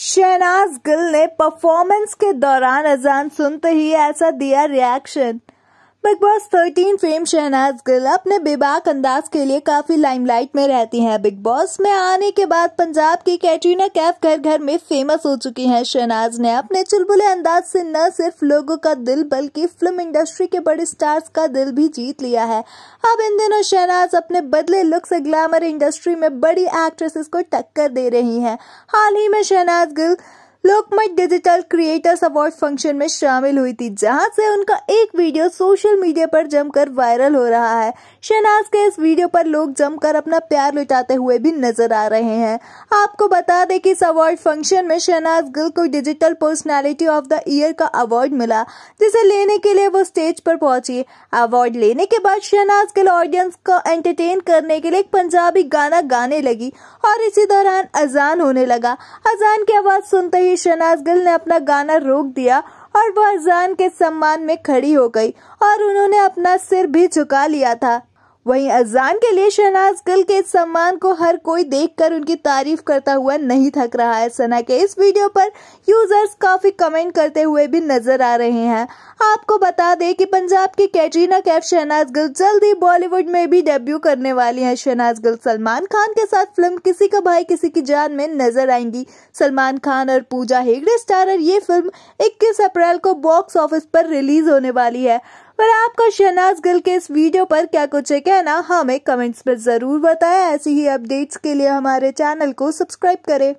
शहनाज गिल ने परफॉर्मेंस के दौरान अजान सुनते ही ऐसा दिया reaction Bigg Boss 13 fame Shehnaaz Gill अपने बेबाक अंदाज के लिए काफी लाइमलाइट में रहती हैं बिग बॉस में आने के बाद पंजाब की कैटरीना कैफ घर घर में फेमस हो चुकी हैं शहनाज ने अपने चुलबुले अंदाज से न सिर्फ लोगों का दिल बल्कि फिल्म इंडस्ट्री के बड़े स्टार्स का दिल भी जीत लिया है अब इन दिनों शहनाज अपने बदले लुक से ग्लैमर इंडस्ट्री में बड़ी एक्ट्रेसेस को टक्कर दे रही है हाल ही में Shehnaaz Gill Lokmat digital creators award function में शामिल हुई थी जहां से उनका एक वीडियो सोशल मीडिया पर जमकर वायरल हो रहा है शहनाज के इस वीडियो पर लोग जमकर अपना प्यार लुटाते हुए भी नजर आ रहे हैं आपको बता दें कि इस अवार्ड फंक्शन में शहनाज गिल को digital personality of the year का अवार्ड मिला जिसे लेने के लिए वो स्टेज पर पहुंची अवार्ड लेने के बाद शहनाज गिल ऑडियंस को एंटरटेन करने के लिए एक पंजाबी गाना गाने लगी और इसी दौरान अजान होने लगा अजान की आवाज सुनते ही ही शनाज गिल ने अपना गाना रोक दिया और वह अजान के सम्मान में खड़ी हो गई और उन्होंने अपना सिर भी झुका लिया था वहीं अजान के लिए शहनाज गिल के इस सम्मान को हर कोई देखकर उनकी तारीफ करता हुआ नहीं थक रहा है सना के इस वीडियो पर यूजर्स काफी कमेंट करते हुए भी नजर आ रहे हैं आपको बता दें कि पंजाब की कैटरीना कैफ शहनाज गिल जल्द ही बॉलीवुड में भी डेब्यू करने वाली हैं शहनाज गिल सलमान खान के साथ फिल्म किसी का भाई किसी की जान में नजर आएंगी सलमान खान और पूजा हेगड़े स्टारर ये फिल्म इक्कीस अप्रैल को बॉक्स ऑफिस पर रिलीज होने वाली है पर आपका शहनाज गिल के इस वीडियो पर क्या कुछ है कहना हमें कमेंट्स में ज़रूर बताएं ऐसी ही अपडेट्स के लिए हमारे चैनल को सब्सक्राइब करें